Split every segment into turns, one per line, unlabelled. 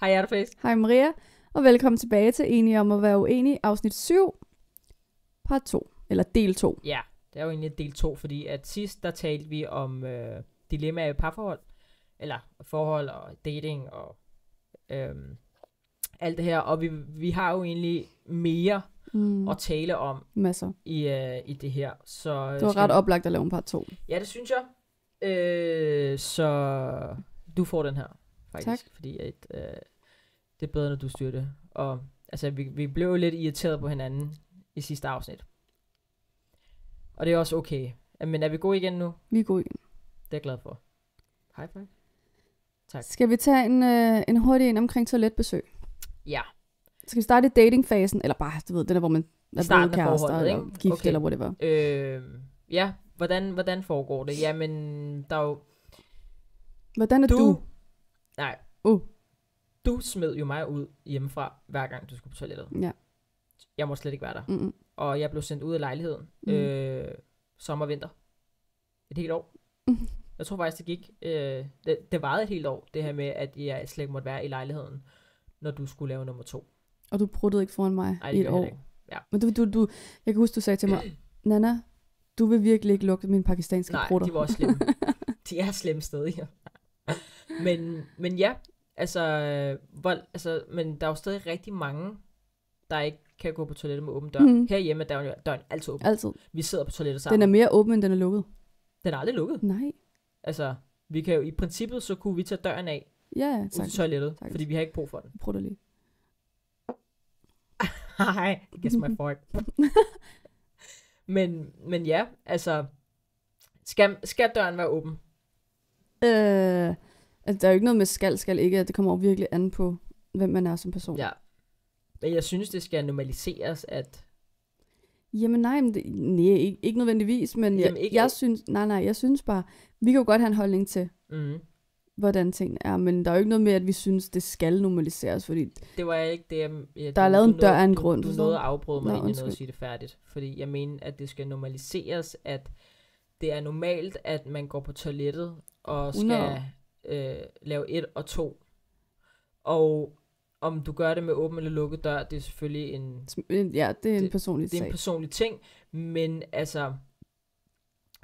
Hej Hjerteflæs.
Hej Maria, og velkommen tilbage til Enige om at være uenige, afsnit 7, part 2, eller del 2.
Ja, det er jo egentlig del 2, fordi at sidst der talte vi om øh, dilemmaer i parforhold, eller forhold og dating og øhm, alt det her, og vi, vi har jo egentlig mere mm. at tale om Masser. I, øh, i det her. Så, øh, det var ret vi... oplagt at lave en part 2. Ja, det synes jeg. Øh, så du får den her faktisk. Tak. Fordi at, øh, det er bedre, når du styrer det. Og altså, vi, vi blev jo lidt irriteret på hinanden i sidste afsnit. Og det er også okay. Men er vi gode igen nu? Vi er gode igen. Det er jeg glad for. High five. Tak. Skal
vi tage en, øh, en hurtig en omkring toiletbesøg? Ja. Skal vi starte datingfasen? Eller bare, du ved, den der, hvor man er blevet kærester, eller ikke? gift, okay. eller whatever.
Øh, ja, hvordan, hvordan foregår det? Jamen, der er jo...
Hvordan er du? du?
Nej. Uh. Du smed jo mig ud hjemmefra, hver gang du skulle på toilettet. Ja. Jeg må slet ikke være der. Mm-mm. Og jeg blev sendt ud af lejligheden. Mm. Øh, sommer og vinter. Et helt år. Jeg tror faktisk, det gik. Øh, det, det varede et helt år, det her med, at jeg slet ikke måtte være i lejligheden, når du skulle lave nummer to.
Og du pruttede ikke foran mig Ej, i et år. Ikke. Ja. Men du, du, du, jeg kan huske, du sagde til mig, Nana, du vil virkelig ikke lukke min pakistanske prutter. Nej, de var også slemme.
de er slemme stadig. men, men ja, altså, øh, vold, altså, men der er jo stadig rigtig mange, der ikke kan gå på toilettet med åben dør. Mm. Herhjemme er døren, døren altid åben. Altid. Vi sidder på toilettet sammen. Den er mere
åben, end den er lukket. Den er aldrig lukket. Nej.
Altså, vi kan jo, i princippet, så kunne vi tage døren af, Ja, ja, ud toilettet, tak. fordi vi har ikke brug for den. Prøv det lige. Hej, guess my fork. men, men ja, altså, skal, skal døren være åben?
Øh, altså, der er jo ikke noget med skal, skal ikke. Det kommer virkelig an på, hvem man er som person. Ja.
Men jeg synes, det skal normaliseres, at...
Jamen nej, men det, nej, ikke, ikke nødvendigvis, men Jamen, jeg, ikke, jeg, synes, nej, nej, jeg synes bare, vi kan jo godt have en holdning til, mm. hvordan tingene er, men der er jo ikke noget med, at vi synes, det skal normaliseres, fordi... Det var ikke det, jeg... Ja, der er lavet en dør af en grund. Du, du nåede at afbryde mig, inden jeg nåede at sige det
færdigt, fordi jeg mener, at det skal normaliseres, at det er normalt, at man går på toilettet, og skal øh, lave et og to. Og om du gør det med åben eller lukket dør, det er selvfølgelig en...
Ja, det er en personlig ting. Det er en
personlig ting, men altså,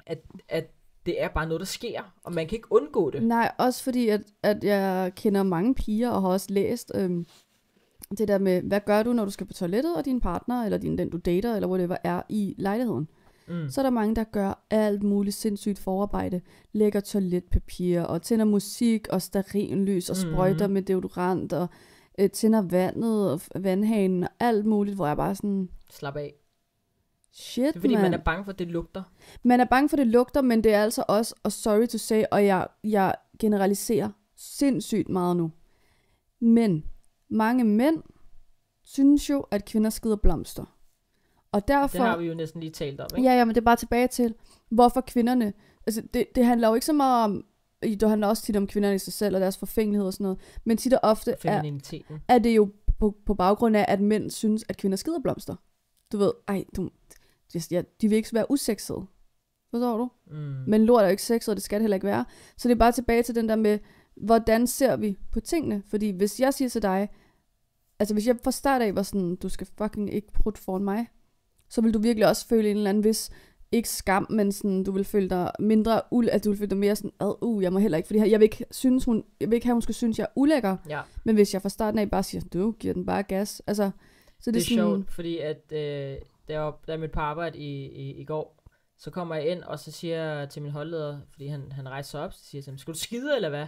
at, at det er bare noget, der sker, og man kan ikke undgå det. Nej,
også fordi, at, at jeg kender mange piger, og har også læst øhm, det der med, hvad gør du, når du skal på toilettet, og din partner, eller din, den du dater, eller whatever, er i lejligheden. Mm mm. så er der mange, der gør alt muligt sindssygt forarbejde. Lægger toiletpapir og tænder musik og lys og sprøjter mm. med deodorant og øh, tænder vandet og vandhanen og alt muligt, hvor jeg bare sådan... Slap af. Shit, Det er fordi, man, man er
bange for, at det lugter.
Man er bange for, at det lugter, men det er altså også, og sorry to say, og jeg, jeg generaliserer sindssygt meget nu. Men mange mænd synes jo, at kvinder skider blomster. Og derfor, det har vi
jo næsten lige talt om, ikke? Ja, ja, men det er
bare tilbage til, hvorfor kvinderne... Altså, det, det handler jo ikke så meget om... Det handler også tit om kvinderne i sig selv og deres forfængelighed og sådan noget. Men tit og ofte er, er det jo på, på baggrund af, at mænd synes, at kvinder skider blomster. Du ved, ej, du, ja, de vil ikke være usexede. Forstår du? Mm. Men lort er jo ikke sexet, og det skal det heller ikke være. Så det er bare tilbage til den der med, hvordan ser vi på tingene? Fordi hvis jeg siger til dig, altså hvis jeg fra start af var sådan, du skal fucking ikke prutte foran mig, så vil du virkelig også føle en eller anden vis, ikke skam, men sådan, du vil føle dig mindre ul, at altså, du vil føle dig mere sådan, ad, uh, jeg må heller ikke, fordi jeg vil ikke, synes, hun, jeg vil ikke have, hun skal synes, jeg er ulækker. Ja. Men hvis jeg fra starten af bare siger, du giver den bare gas, altså, så det, det er sådan... sjovt,
fordi at, øh, da der var mit par arbejde i, i, i går, så kommer jeg ind, og så siger jeg til min holdleder, fordi han, han rejser sig op, så siger jeg skal du skide eller hvad?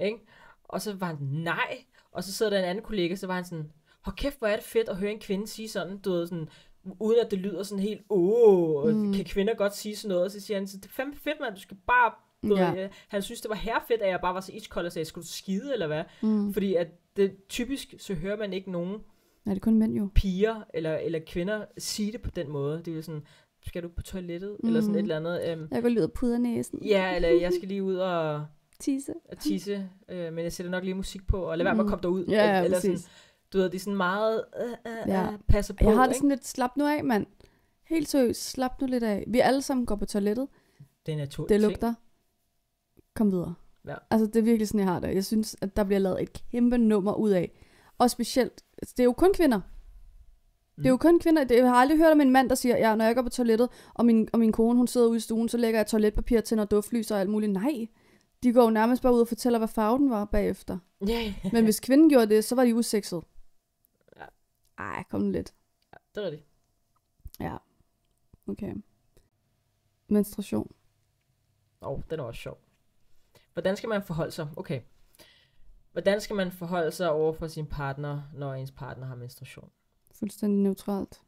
Ikke? Og så var han nej, og så sidder der en anden kollega, så var han sådan, hvor kæft, hvor er det fedt at høre en kvinde sige sådan, du ved, sådan, uden at det lyder sådan helt, åh, oh, mm. kan kvinder godt sige sådan noget? Og så siger han, det er fandme fedt, man, du skal bare... Ja. Øh, han synes, det var herrefedt, at jeg bare var så iskold og sagde, skulle du skide, eller hvad? Mm. Fordi at det, typisk, så hører man ikke nogen
Nej, det er kun mænd jo.
piger eller, eller kvinder sige det på den måde. Det er sådan, skal du på toilettet? Mm. Eller sådan et mm. eller andet. Um, jeg
går lige ud og pudrer næsen. Ja, eller jeg skal
lige ud og... tisse. Og tisse. Øh, men jeg sætter nok lige musik på, og lad være med at mm. komme derud. Ja, ja, eller præcis. sådan. Du ved, de er sådan meget, øh, øh, øh ja. passer på. Jeg har det sådan
lidt, slap nu af, mand. Helt seriøst, slap nu lidt af. Vi alle sammen går på toilettet.
Det er naturligt. Det lugter. Kom videre. Ja.
Altså, det er virkelig sådan, jeg har det. Jeg synes, at der bliver lavet et kæmpe nummer ud af. Og specielt, altså, det er jo kun kvinder. Det er jo mm. kun kvinder. Jeg har aldrig hørt om en mand, der siger, ja, når jeg går på toilettet, og min, og min kone hun sidder ude i stuen, så lægger jeg toiletpapir, når duftlys og alt muligt. Nej, de går jo nærmest bare ud og fortæller, hvad farven var bagefter. Yeah. Men hvis kvinden gjorde det, så var de usekset. Ej, kom lidt. Ja, det er rigtigt. Ja. Okay.
Menstruation. Åh, oh, den er også sjov. Hvordan skal man forholde sig? Okay. Hvordan skal man forholde sig over for sin partner, når ens partner har menstruation?
Fuldstændig neutralt.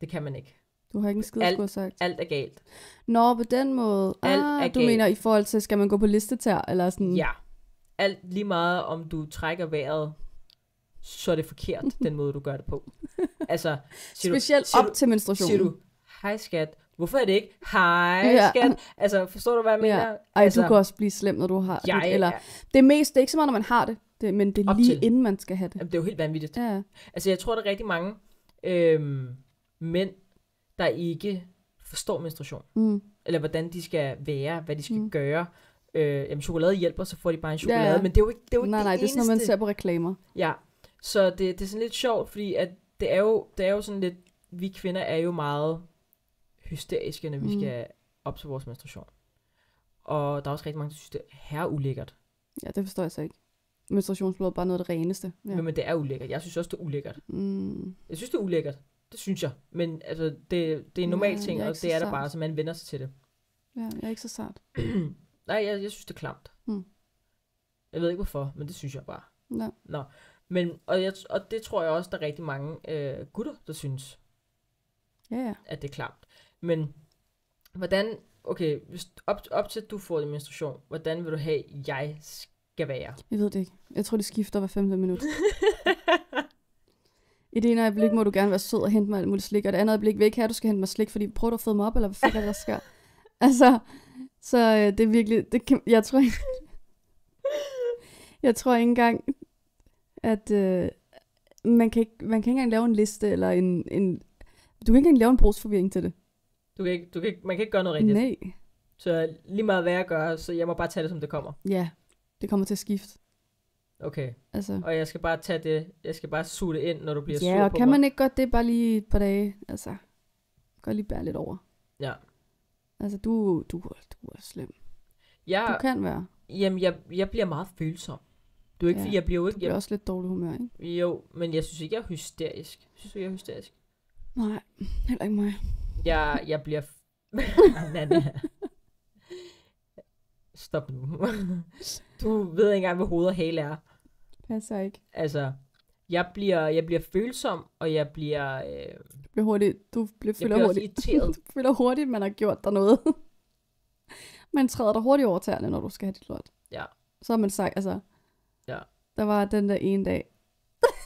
Det kan man ikke. Du har ikke en skid alt, skulle sagt.
Alt er galt.
Nå, på den måde. Alt ah, er du galt. mener i forhold til, skal man gå på listetær? Eller sådan? Ja.
Alt lige meget, om du trækker vejret så er det forkert, den måde, du gør det på. Altså, siger Specielt du, siger op du, til menstruation. Siger du, hej skat, hvorfor er det ikke, hej ja. skat? Altså, forstår du, hvad jeg ja. mener? Ej, altså, du kan også
blive slem, når du har jeg, det. Eller, ja. Det er mest, det er ikke så meget, når man har det, det men det er lige til. inden man skal
have det. Jamen, det er jo helt vanvittigt. Ja. Altså, jeg tror, der er rigtig mange øhm, mænd, der ikke forstår menstruation. Mm. Eller hvordan de skal være, hvad de skal mm. gøre øh, jamen chokolade hjælper, så får de bare en chokolade, ja, ja. men det er jo ikke det, er jo ikke nej, det nej, eneste. det er sådan noget, man ser på reklamer. Ja, så det, det er sådan lidt sjovt, fordi at det, er jo, det er jo sådan lidt, vi kvinder er jo meget hysteriske, når vi mm. skal op til vores menstruation. Og der er også rigtig mange, der synes, det er her ulækkert.
Ja, det forstår jeg så ikke. Menstruationsblod er bare noget af det reneste. Ja. Men,
men det er ulækkert. Jeg synes også, det er ulækkert. Mm. Jeg synes, det er ulækkert. Det synes jeg. Men altså, det, det er en normal Nej, ting, og det er der bare, så man vender sig til det.
Ja, jeg er ikke så sart.
Nej, jeg, jeg synes, det er klamt. Mm. Jeg ved ikke hvorfor, men det synes jeg bare. Ja. Nå. Men, og, jeg, og det tror jeg også, der er rigtig mange øh, gutter, der synes, ja, ja. at det er klamt. Men hvordan, okay, hvis op, op til at du får din menstruation, hvordan vil du have, at jeg skal være?
Jeg ved det ikke. Jeg tror, det skifter hver femte minut. I det ene øjeblik må du gerne være sød og hente mig alt muligt slik, og det andet øjeblik vil ikke have, at du skal hente mig slik, fordi prøver du at føde mig op, eller hvad fanden er det, der sker? altså, så øh, det er virkelig, det kan, jeg tror ikke, jeg tror ikke engang, at øh, man, kan ikke, man kan ikke engang lave en liste, eller en, en, du kan ikke engang lave en brugsforvirring til det.
Du kan ikke, du kan ikke, man kan ikke gøre noget rigtigt. Nej. Så lige meget hvad jeg gør, så jeg må bare tage det, som det kommer.
Ja, det kommer til at skifte.
Okay. Altså. Og jeg skal bare tage det, jeg skal bare suge det ind, når du bliver ja, sur på Ja, og kan mig. man
ikke godt det bare lige et par dage? Altså, godt lige bære lidt over. Ja. Altså, du, du,
du er slem. Jeg, du kan være. Jamen, jeg, jeg bliver meget følsom. Du er ikke, ja, jeg bliver jo ikke... Du bliver jeg... også lidt dårlig humør, ikke? Jo, men jeg synes ikke, jeg er hysterisk. Jeg synes ikke, jeg er hysterisk.
Nej, heller ikke mig.
Jeg, jeg bliver... Stop nu. du ved ikke engang, hvad hoved og hale er. Passer ikke. Altså, jeg bliver, jeg bliver følsom, og jeg bliver... Øh... Du
bliver hurtigt... Du bliver, føler bliver hurtigt. du føler hurtigt, man har gjort dig noget. man træder dig hurtigt over tæerne, når du skal have dit lort. Ja. Så har man sagt, altså Ja. Der var den der ene dag,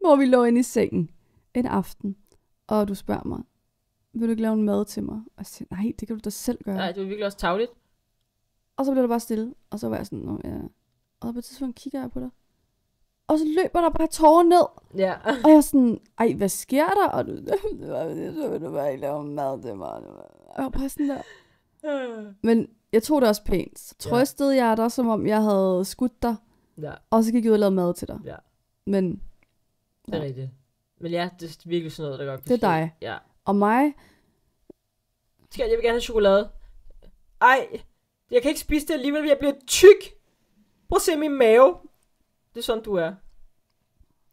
hvor vi lå inde i sengen en aften, og du spørger mig, vil du ikke lave en mad til mig? Og jeg siger, nej, det kan du da selv gøre. Nej,
det er virkelig også tavligt.
Og så blev du bare stille, og så var jeg sådan, ja. og på et tidspunkt kigger jeg på dig, og så løber der bare tårer ned. Ja. og jeg er sådan, ej, hvad sker der? Og du, så vil du bare ikke lave mad til mig. Og jeg var bare sådan der. Øh. Men jeg tog det også pænt. Så trøstede ja. jeg dig, som om jeg havde skudt dig. Ja. Og så gik jeg ud og lavede mad til dig. Ja. Men...
Ja. Det er rigtigt. Men ja, det er virkelig sådan noget, der godt kan Det er dig. Ja. Og mig... Skal jeg vil gerne have chokolade. Ej, jeg kan ikke spise det alligevel, jeg bliver tyk. Prøv at se min mave. Det er sådan, du er.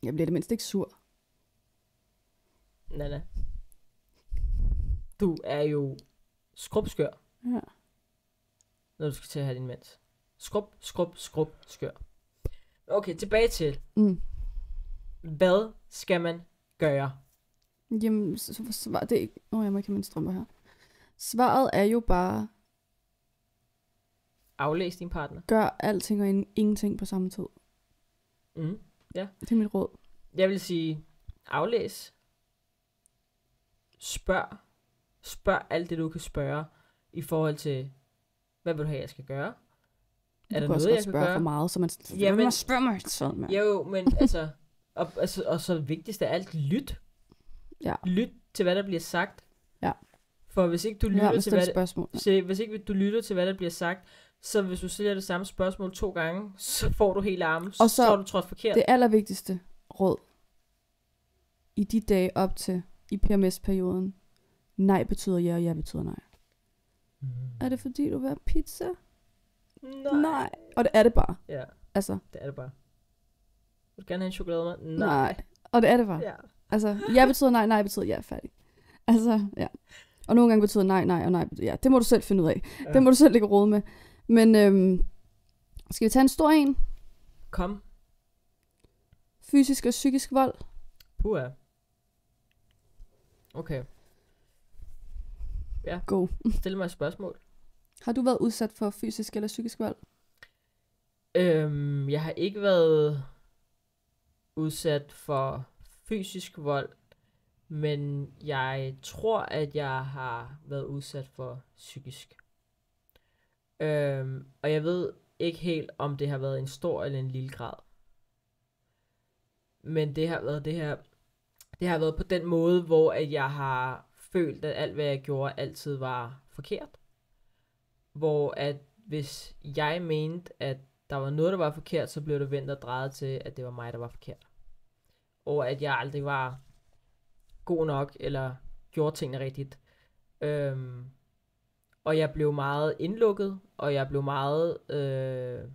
Jeg bliver det mindst ikke sur.
Nej, nej. Du er jo skrubskør. Ja når du skal til at have din mens. Skrub, skrub, skrub, skør. Okay, tilbage til. Mm. Hvad skal man gøre?
Jamen, så, så, så var det ikke... Åh, oh, jeg må ikke have min strømper her. Svaret er jo bare...
Aflæs din partner.
Gør alting og ingenting på samme tid.
Mm, ja. Det er mit råd. Jeg vil sige, aflæs. Spørg. Spørg alt det, du kan spørge i forhold til hvad vil du have, jeg skal gøre? Du er der noget, jeg kan spørge for meget, så man, ja, men, spørger mig sådan. Man. Jo, men altså, og, altså, og så vigtigst vigtigste af alt, lyt. Ja. Lyt til, hvad der bliver sagt. Ja. For hvis ikke du lytter ja, til, hvad, spørgsmål, ja. se, hvis ikke du lytter til, hvad der bliver sagt, så hvis du stiller det samme spørgsmål to gange, så får du hele armen, og så, så er du trådt forkert. det
allervigtigste råd i de dage op til i PMS-perioden, nej betyder ja, og ja betyder nej. Mm. Er det fordi, du vil have pizza?
Nej. Nej.
Og det er det bare. Ja. Altså.
Det er det bare. Vil du gerne have en med? Nej. nej. Og det er det bare. Ja. Altså, ja
betyder nej, nej betyder ja, færdig. Altså, ja. Og nogle gange betyder nej, nej og nej. Ja, det må du selv finde ud af. Ja. Det må du selv ligge råd med. Men øhm, skal vi tage en stor en? Kom. Fysisk og psykisk vold.
Puha. Okay. Ja. Go. Stil mig et spørgsmål.
Har du været udsat for fysisk eller psykisk vold?
Øhm, jeg har ikke været udsat for fysisk vold, men jeg tror, at jeg har været udsat for psykisk. Øhm, og jeg ved ikke helt, om det har været en stor eller en lille grad. Men det har været det her, det har været på den måde, hvor at jeg har følt, at alt, hvad jeg gjorde, altid var forkert. Hvor at hvis jeg mente, at der var noget, der var forkert, så blev det vendt og drejet til, at det var mig, der var forkert. Og at jeg aldrig var god nok, eller gjorde tingene rigtigt. Øhm, og jeg blev meget indlukket, og jeg blev meget, øh,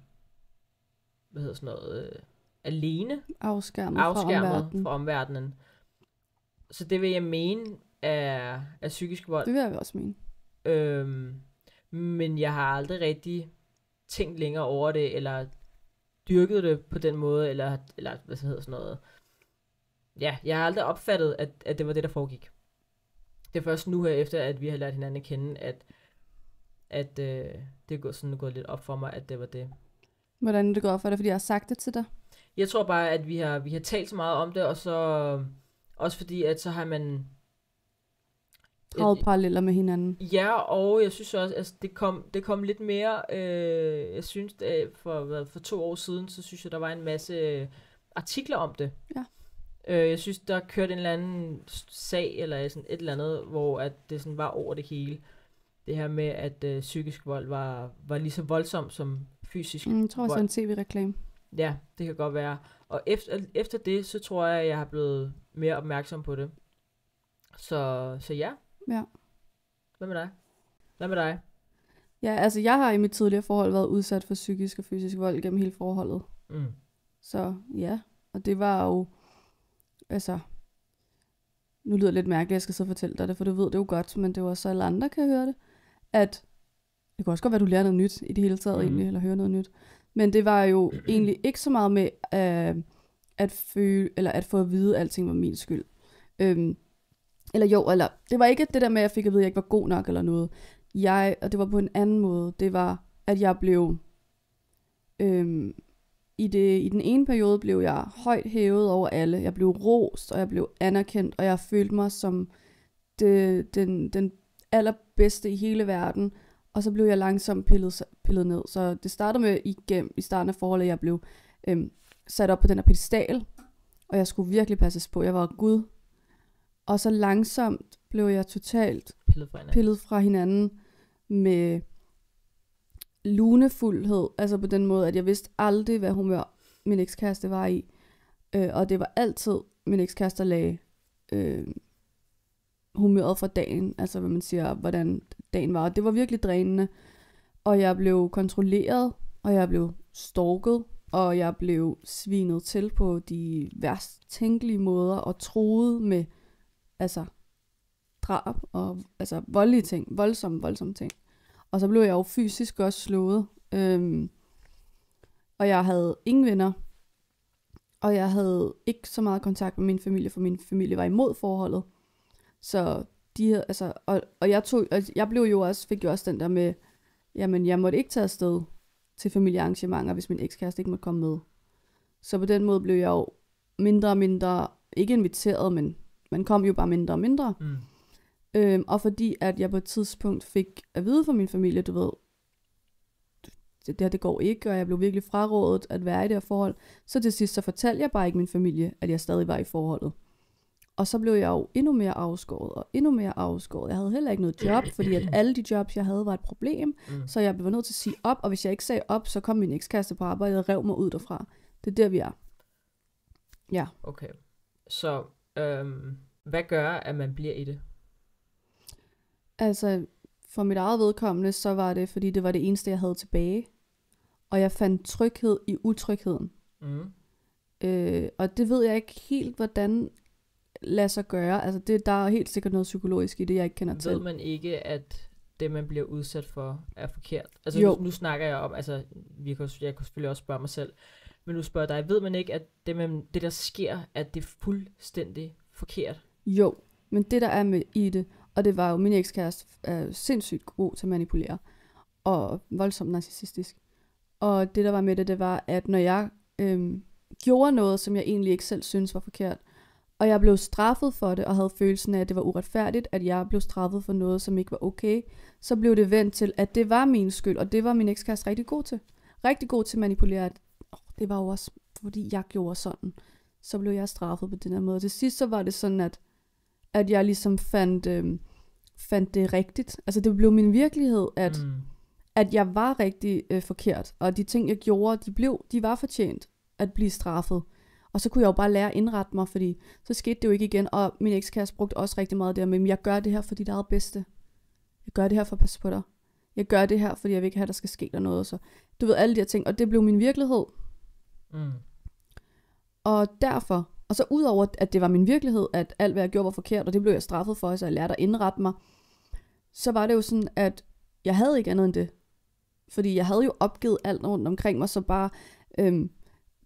hvad hedder sådan noget, øh, alene. Afskærmet, afskærmet fra, omverdenen. fra omverdenen. Så det vil jeg mene af, af psykisk vold. Det vil jeg også mene. Øhm, men jeg har aldrig rigtig tænkt længere over det, eller dyrket det på den måde, eller, eller hvad så hedder sådan noget. Ja, jeg har aldrig opfattet, at, at det var det, der foregik. Det er først nu her, efter at vi har lært hinanden at kende, at, at øh, det er gået, sådan gået lidt op for mig, at det var det.
Hvordan er det gået op for dig, fordi jeg har sagt det til dig?
Jeg tror bare, at vi har, vi har talt så meget om det, og så også fordi, at så har man draget paralleller med hinanden. Ja, og jeg synes også, altså, det, kom, det kom lidt mere, øh, jeg synes, det, for, for to år siden, så synes jeg, der var en masse øh, artikler om det. Ja. Øh, jeg synes, der kørte en eller anden sag, eller sådan et eller andet, hvor at det sådan var over det hele. Det her med, at øh, psykisk vold var, var lige så voldsom som fysisk mm, Jeg tror også, vold. en
tv-reklame.
Ja, det kan godt være. Og efter, efter det, så tror jeg, at jeg har blevet mere opmærksom på det. Så, så ja, Ja. Hvad med dig? Hvad med dig?
Ja, altså jeg har i mit tidligere forhold været udsat for psykisk og fysisk vold gennem hele forholdet. Mm. Så ja, og det var jo, altså, nu lyder det lidt mærkeligt, at jeg skal så fortælle dig det, for du ved det jo godt, men det var så alle andre kan høre det, at det kunne også godt være, at du lærer noget nyt i det hele taget mm. egentlig, eller hører noget nyt. Men det var jo egentlig ikke så meget med øh, at føle, eller at få at vide, at alting var min skyld. Øhm, eller jo, eller det var ikke det der med, at jeg fik at vide, at jeg ikke var god nok eller noget. Jeg, og det var på en anden måde, det var, at jeg blev... Øhm, i, det, I den ene periode blev jeg højt hævet over alle. Jeg blev rost, og jeg blev anerkendt, og jeg følte mig som det, den, den allerbedste i hele verden. Og så blev jeg langsomt pillet, pillet ned. Så det startede med igennem, i starten af forholdet, jeg blev øhm, sat op på den her pedestal, og jeg skulle virkelig passes på. Jeg var Gud og så langsomt blev jeg totalt pillet fra hinanden, pillet fra hinanden med lunefuldhed. Altså på den måde, at jeg vidste aldrig, hvad humør min ekskæreste var i. Øh, og det var altid min ekskæreste, der lagde øh, humøret fra dagen. Altså hvad man siger, hvordan dagen var. Og det var virkelig drænende. Og jeg blev kontrolleret, og jeg blev stalket, og jeg blev svinet til på de værst tænkelige måder, og troet med Altså drab og altså voldelige ting, voldsomme, voldsomme ting. Og så blev jeg jo fysisk også slået. Øhm, og jeg havde ingen venner. Og jeg havde ikke så meget kontakt med min familie, for min familie var imod forholdet. Så de havde, altså, og, og jeg tog, og jeg blev jo også, fik jo også den der med, jamen jeg måtte ikke tage afsted til familiearrangementer, hvis min ekskæreste ikke måtte komme med. Så på den måde blev jeg jo mindre og mindre, ikke inviteret, men man kom jo bare mindre og mindre. Mm. Øhm, og fordi at jeg på et tidspunkt fik at vide fra min familie, du ved, det her det går ikke, og jeg blev virkelig frarådet at være i det her forhold. Så til sidst så fortalte jeg bare ikke min familie, at jeg stadig var i forholdet. Og så blev jeg jo endnu mere afskåret, og endnu mere afskåret. Jeg havde heller ikke noget job, fordi at alle de jobs, jeg havde, var et problem. Mm. Så jeg blev nødt til at sige op, og hvis jeg ikke sagde op, så kom min ekskæreste på arbejde og rev mig ud derfra. Det er der, vi er. Ja.
Okay. Så Øhm, hvad gør, at man bliver i det?
Altså, for mit eget vedkommende, så var det, fordi det var det eneste, jeg havde tilbage. Og jeg fandt tryghed i utrygheden. Mm. Øh, og det ved jeg ikke helt, hvordan lader sig gøre. Altså, det, der er helt sikkert noget psykologisk i det, jeg ikke kender ved til. Ved
man ikke, at det, man bliver udsat for, er forkert? Altså, jo. Nu, nu snakker jeg om, altså, vi kan, jeg kunne selvfølgelig også spørge mig selv, men nu spørger dig, ved man ikke, at det, man, det der sker, at det er fuldstændig forkert?
Jo, men det der er med i det, og det var jo min ekskæreste er sindssygt god til at manipulere, og voldsomt narcissistisk. Og det der var med det, det var, at når jeg øhm, gjorde noget, som jeg egentlig ikke selv synes var forkert, og jeg blev straffet for det, og havde følelsen af, at det var uretfærdigt, at jeg blev straffet for noget, som ikke var okay, så blev det vendt til, at det var min skyld, og det var min ekskæreste rigtig god til. Rigtig god til at manipulere, at det var jo også, fordi jeg gjorde sådan, så blev jeg straffet på den her måde. Til sidst så var det sådan, at, at jeg ligesom fandt, øh, fandt det rigtigt. Altså det blev min virkelighed, at, mm. at jeg var rigtig øh, forkert, og de ting, jeg gjorde, de, blev, de var fortjent at blive straffet. Og så kunne jeg jo bare lære at indrette mig, fordi så skete det jo ikke igen. Og min ekskæreste brugte også rigtig meget det her med, jeg gør det her for dit eget bedste. Jeg gør det her for at passe på dig. Jeg gør det her, fordi jeg vil ikke have, at der skal ske der noget. Så du ved, alle de her ting. Og det blev min virkelighed. Mm. Og derfor, og så udover at det var min virkelighed, at alt hvad jeg gjorde var forkert, og det blev jeg straffet for, så jeg lærte at indrette mig, så var det jo sådan, at jeg havde ikke andet end det. Fordi jeg havde jo opgivet alt rundt omkring mig, så bare øhm,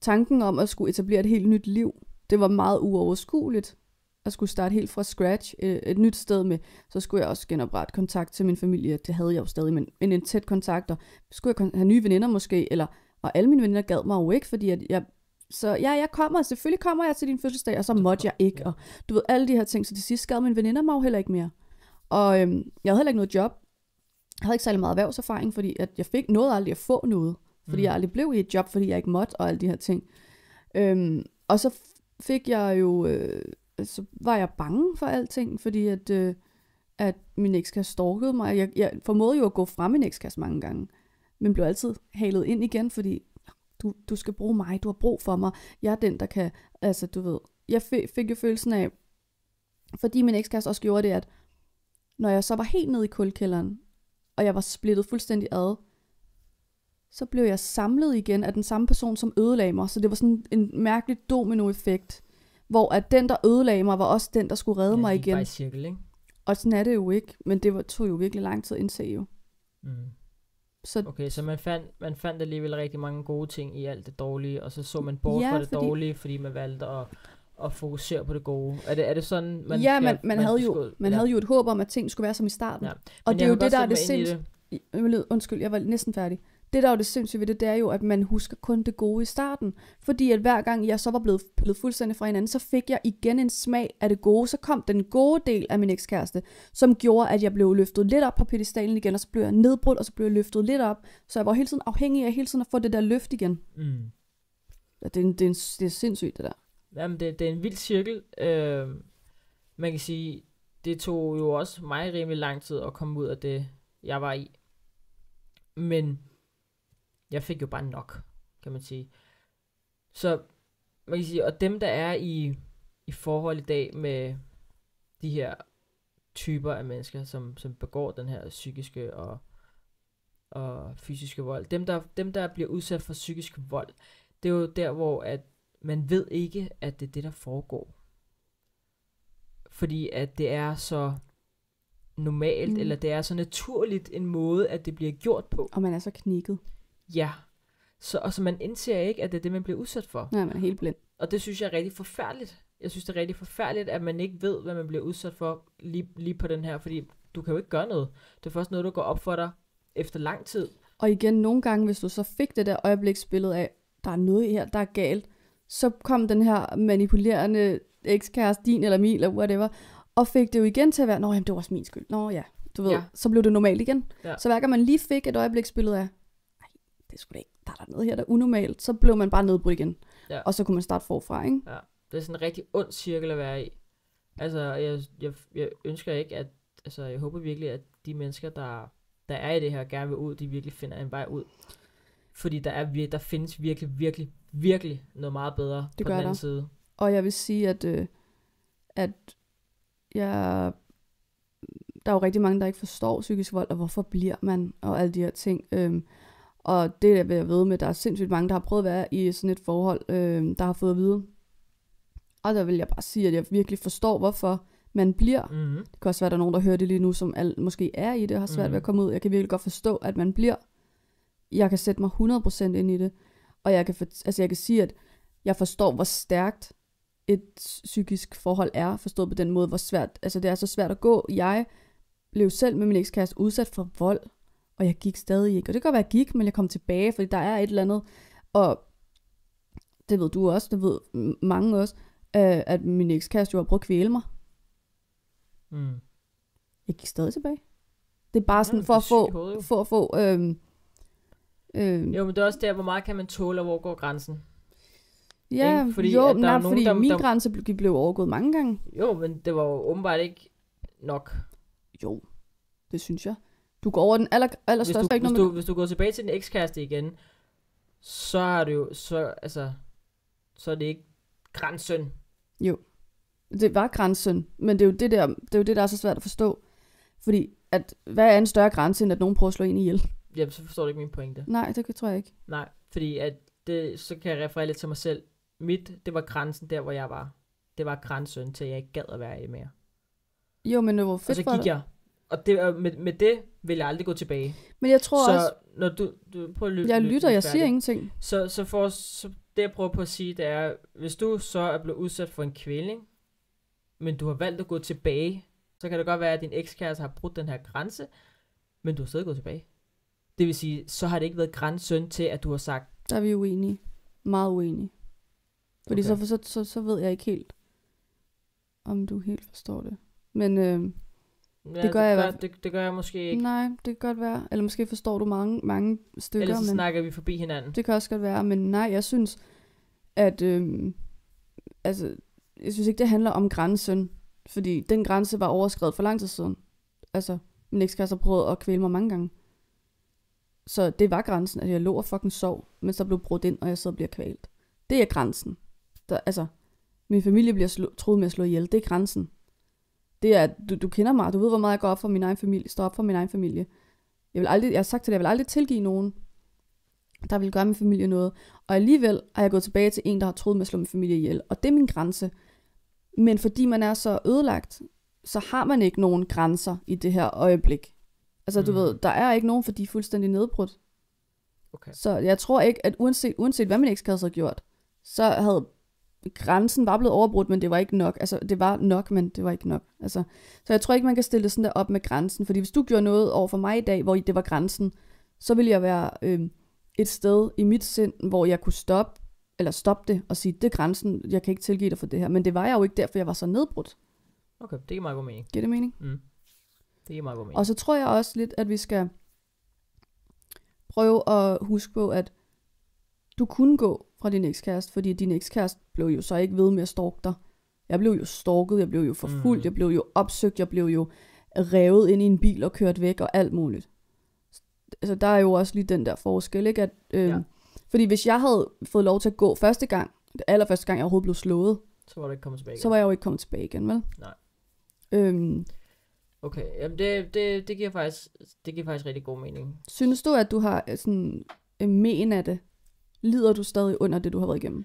tanken om at skulle etablere et helt nyt liv, det var meget uoverskueligt at skulle starte helt fra scratch øh, et nyt sted med, så skulle jeg også genoprette kontakt til min familie, det havde jeg jo stadig, men, men en tæt kontakt, og skulle jeg have nye veninder måske, eller og alle mine venner gad mig jo ikke, fordi at jeg, så ja, jeg kommer, selvfølgelig kommer jeg til din fødselsdag, og så måtte jeg ikke. Og du ved, alle de her ting. Så til sidst gad mine veninder mig jo heller ikke mere. Og øhm, jeg havde heller ikke noget job. Jeg havde ikke særlig meget erhvervserfaring, fordi at jeg fik noget aldrig at få noget. Fordi mm. jeg aldrig blev i et job, fordi jeg ikke måtte, og alle de her ting. Øhm, og så fik jeg jo, øh, så var jeg bange for alting, fordi at, øh, at min ekskæreste stalkede mig. Jeg, jeg formåede jo at gå fra min ekskæreste mange gange men blev altid halet ind igen, fordi du, du skal bruge mig, du har brug for mig, jeg er den, der kan, altså du ved. Jeg fik, fik jo følelsen af, fordi min ekskæreste også gjorde det, at når jeg så var helt nede i kulkælderen, og jeg var splittet fuldstændig ad, så blev jeg samlet igen af den samme person, som ødelagde mig. Så det var sådan en mærkelig dominoeffekt, hvor at den, der ødelagde mig, var også den, der skulle redde ja, mig igen. Bare i cirkel, ikke? Og sådan er det jo ikke, men det var, tog jo virkelig lang tid at indse jo.
Mm. Så okay, så man fandt, man fandt alligevel rigtig mange gode ting i alt det dårlige, og så så man bort ja, fra det fordi... dårlige, fordi man valgte at at fokusere på det gode. Er det, er det sådan, man Ja, skal, man, man, man, havde, jo,
man ja. havde jo et håb om, at ting skulle være som i starten. Ja. og det er jo det, der er det
sindssygt.
Undskyld, jeg var næsten færdig det der er jo det sindssyge ved det, det er jo, at man husker kun det gode i starten. Fordi at hver gang jeg så var blevet pillet fuldstændig fra hinanden, så fik jeg igen en smag af det gode. Så kom den gode del af min ekskæreste, som gjorde, at jeg blev løftet lidt op på pedestalen igen, og så blev jeg nedbrudt, og så blev jeg løftet lidt op. Så jeg var hele tiden afhængig af hele tiden at få det der løft igen. Mm. Ja, det, er en, det, er en, det er sindssygt, det der.
Jamen, det, det er en vild cirkel. Øh, man kan sige, det tog jo også mig rimelig lang tid at komme ud af det, jeg var i. Men jeg fik jo bare nok, kan man sige. Så man kan sige, og dem der er i, i forhold i dag med de her typer af mennesker, som, som begår den her psykiske og, og fysiske vold, dem der, dem der bliver udsat for psykisk vold, det er jo der, hvor at man ved ikke, at det er det, der foregår. Fordi at det er så normalt, mm. eller det er så naturligt en måde, at det bliver gjort på. Og man er så knikket. Ja. Så, og så man indser ikke, at det er det, man bliver udsat for. Nej, man er helt blind. Og det synes jeg er rigtig forfærdeligt. Jeg synes, det er rigtig forfærdeligt, at man ikke ved, hvad man bliver udsat for lige, lige på den her, fordi du kan jo ikke gøre noget. Det er først noget, der går op for dig efter lang tid.
Og igen, nogle gange, hvis du så fik det der øjebliksbillede af, der er noget her, der er galt, så kom den her manipulerende ekskæreste, din eller min, eller whatever, og fik det jo igen til at være, nå jamen, det var også min skyld, nå ja, du ved, ja. så blev det normalt igen. Ja. Så hver gang man lige fik et øjebliksbillede af, det skulle da ikke, der er der noget her, der er unormalt, så blev man bare nedbrudt igen. Ja. Og så kunne man starte forfra, ikke?
Ja. Det er sådan en rigtig ond cirkel at være i. Altså, jeg, jeg, jeg ønsker ikke, at, altså, jeg håber virkelig, at de mennesker, der, der er i det her, gerne vil ud, de virkelig finder en vej ud. Fordi der, er, der findes virkelig, virkelig, virkelig noget meget bedre det på den anden der. side.
Og jeg vil sige, at, øh, at jeg der er jo rigtig mange, der ikke forstår psykisk vold, og hvorfor bliver man, og alle de her ting. Øhm, og det er jeg ved med, der er sindssygt mange, der har prøvet at være i sådan et forhold, øh, der har fået at vide. Og der vil jeg bare sige, at jeg virkelig forstår, hvorfor man bliver. Mm-hmm. Det kan også være, at der er nogen, der hører det lige nu, som al- måske er i det, og har svært mm-hmm. ved at komme ud. Jeg kan virkelig godt forstå, at man bliver. Jeg kan sætte mig 100% ind i det. Og jeg kan, for, altså jeg kan sige, at jeg forstår, hvor stærkt et psykisk forhold er, forstået på den måde, hvor svært, altså det er så svært at gå. Jeg blev selv med min ekskæreste udsat for vold og jeg gik stadig ikke. Og det kan godt være, at jeg gik, men jeg kom tilbage, fordi der er et eller andet. Og det ved du også, det ved mange også, øh, at min ekskæreste jo har prøvet at kvæle mig. Mm. Jeg gik stadig tilbage. Det er bare sådan ja, for, at få, for at få... Øhm, øhm, jo,
men det er også der, hvor meget kan man tåle, og hvor går grænsen? Ja, ikke? fordi, jo, der nej, er nogen, fordi der, min der... grænse
blev, blev overgået mange gange.
Jo, men det var jo åbenbart ikke nok.
Jo, det synes jeg. Du går over den aller, allerstørste... Hvis du, ikke hvis, du,
hvis du går tilbage til din ekskæreste igen, så er det jo... Så, altså, så er det ikke grænsen.
Jo. Det var grænsen, men det er jo det der, det er jo det, der er så svært at forstå. Fordi, at, hvad er en større grænse, end at nogen prøver at slå en ihjel?
Jamen, så forstår du ikke min pointe. Nej,
det tror jeg ikke.
Nej, fordi at det, så kan jeg referere lidt til mig selv. Mit, det var grænsen der, hvor jeg var. Det var grænsen til, jeg ikke gad at være i mere.
Jo, men det var fedt Og så gik jeg
og det, med, med det vil jeg aldrig gå tilbage. Men jeg tror så, også... når du, du prøver at løbe, Jeg lytter, jeg siger ingenting. Så, så, for, så det, jeg prøver på at sige, det er, hvis du så er blevet udsat for en kvæling, men du har valgt at gå tilbage, så kan det godt være, at din ekskæreste har brudt den her grænse, men du har stadig gået tilbage. Det vil sige, så har det ikke været grænsen til, at du har sagt...
Der er vi uenige. Meget uenige. Fordi okay. så, så, så, så ved jeg ikke helt, om du helt forstår det. Men... Øh,
Ja, det gør det jeg det, det gør jeg måske ikke. Nej,
det kan godt være. Eller måske forstår du mange, mange stykker. Ellers så men snakker vi forbi hinanden. Det kan også godt være, men nej, jeg synes, at... Øh, altså, jeg synes ikke, det handler om grænsen. Fordi den grænse var overskrevet for lang tid siden. Altså, min ekskæreste har prøvet at kvæle mig mange gange. Så det var grænsen, at jeg lå og fucking sov, men så blev brudt ind, og jeg og bliver kvalt. Det er grænsen. Der, altså, min familie bliver slå, troet med at slå ihjel. Det er grænsen det er, du, du kender mig, du ved, hvor meget jeg går op for min egen familie, står op for min egen familie. Jeg, vil aldrig, jeg har sagt til dig, jeg vil aldrig tilgive nogen, der vil gøre min familie noget. Og alligevel er jeg gået tilbage til en, der har troet med at slå min familie ihjel. Og det er min grænse. Men fordi man er så ødelagt, så har man ikke nogen grænser i det her øjeblik. Altså mm. du ved, der er ikke nogen, for de er fuldstændig nedbrudt. Okay. Så jeg tror ikke, at uanset, uanset hvad min ekskæreste havde gjort, så havde grænsen var blevet overbrudt, men det var ikke nok. Altså, det var nok, men det var ikke nok. Altså, så jeg tror ikke, man kan stille det sådan der op med grænsen, fordi hvis du gjorde noget over for mig i dag, hvor det var grænsen, så ville jeg være øh, et sted i mit sind, hvor jeg kunne stoppe, eller stoppe det og sige, det er grænsen, jeg kan ikke tilgive dig for det her. Men det var jeg jo ikke, derfor jeg var så nedbrudt.
Okay, det giver meget god mening. Giver det mening? Mm. Det giver meget god mening. Og så
tror jeg også lidt, at vi skal prøve at huske på, at du kunne gå fra din ekskæreste, fordi din ekskæreste blev jo så ikke ved med at stalke dig. Jeg blev jo stalket, jeg blev jo forfulgt, mm. jeg blev jo opsøgt, jeg blev jo revet ind i en bil og kørt væk og alt muligt. Altså der er jo også lige den der forskel, ikke? At, øh, ja. Fordi hvis jeg havde fået lov til at gå første gang, det allerførste gang jeg overhovedet blev slået,
så var, det ikke kommet tilbage igen. så var jeg jo
ikke kommet tilbage igen, vel? Nej. Øhm,
okay, Jamen, det, det, det, giver faktisk, det giver faktisk rigtig god mening.
Synes du, at du har øh, sådan en men af det? Lider du stadig under det, du har været igennem?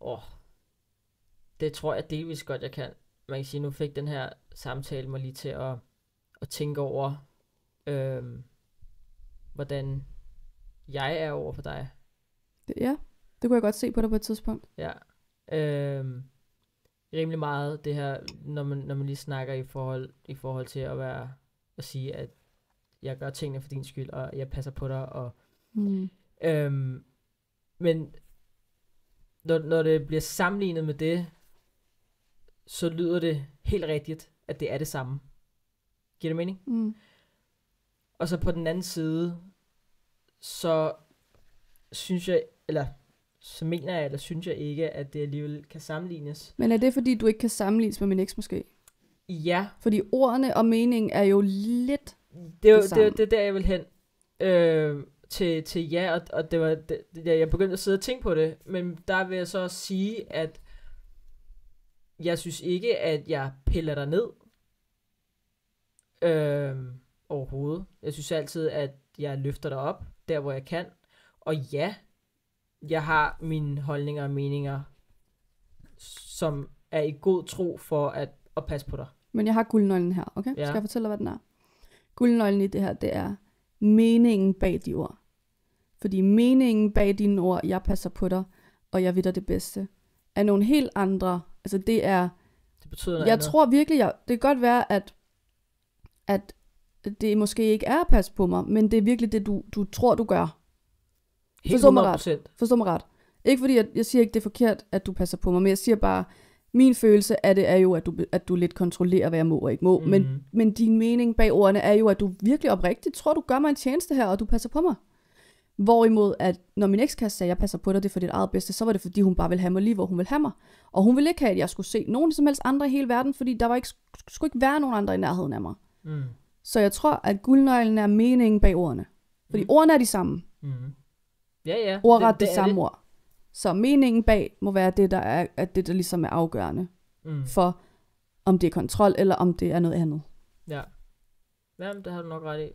Åh, oh, det tror jeg delvis godt, jeg kan. Man kan sige, nu fik den her samtale mig lige til at, at tænke over, øhm, hvordan jeg er over for dig.
Det, ja, det kunne jeg godt se på dig på et tidspunkt.
Ja. øhm, rimelig meget det her, når man, når man lige snakker i forhold, i forhold til at være at sige, at jeg gør tingene for din skyld, og jeg passer på dig, og mm. øhm, men når, når det bliver sammenlignet med det, så lyder det helt rigtigt, at det er det samme. Giver det mening? Mm. Og så på den anden side, så synes jeg, eller så mener jeg, eller synes jeg ikke, at det alligevel kan sammenlignes.
Men er det fordi, du ikke kan sammenlignes med min eks måske? Ja. Fordi ordene og meningen er jo lidt det, er det, det, det
er der, jeg vil hen. Øh, til, til ja, og, og det var, det, jeg, jeg begyndte at sidde og tænke på det, men der vil jeg så også sige, at jeg synes ikke, at jeg piller dig ned øh, overhovedet. Jeg synes altid, at jeg løfter dig op, der hvor jeg kan. Og ja, jeg har mine holdninger og meninger, som er i god tro for at, at passe på dig.
Men jeg har guldnøglen her, okay? Ja. Skal jeg fortælle dig, hvad den er? Guldnøglen i det her, det er, meningen bag de ord. Fordi meningen bag dine ord, jeg passer på dig, og jeg vil dig det bedste, er nogle helt andre. Altså det er...
Det betyder Jeg andet. tror
virkelig, jeg, det kan godt være, at, at det måske ikke er at passe på mig, men det er virkelig det, du, du tror, du gør. Helt Forstår 100%. mig ret. Forstår mig ret. Ikke fordi, jeg, jeg siger ikke, det er forkert, at du passer på mig, men jeg siger bare, min følelse af det er jo, at du, at du lidt kontrollerer, hvad jeg må og ikke må. Mm. Men, mhm. men din mening bag ordene er jo, at du virkelig oprigtigt tror, du gør mig en tjeneste her, og du passer på mig. Hvorimod, at når min ekskæreste sagde, at jeg passer på dig, det er for dit eget bedste, så var det fordi, hun bare ville have mig lige, hvor hun ville have mig. Og hun ville ikke have, at jeg skulle se nogen som helst andre i hele verden, fordi der var ikke, skulle ikke være nogen andre i nærheden af mig. Mm. Så jeg tror, at guldnøglen er meningen bag ordene. Fordi mm. ordene er de samme. Mm.
Ja, ja. Ordret det, det det samme det. ord.
Så meningen bag må være det, der, er, at det, der ligesom er afgørende mm. for, om det er kontrol, eller om det er noget andet.
Ja. Jamen, det har du nok ret i.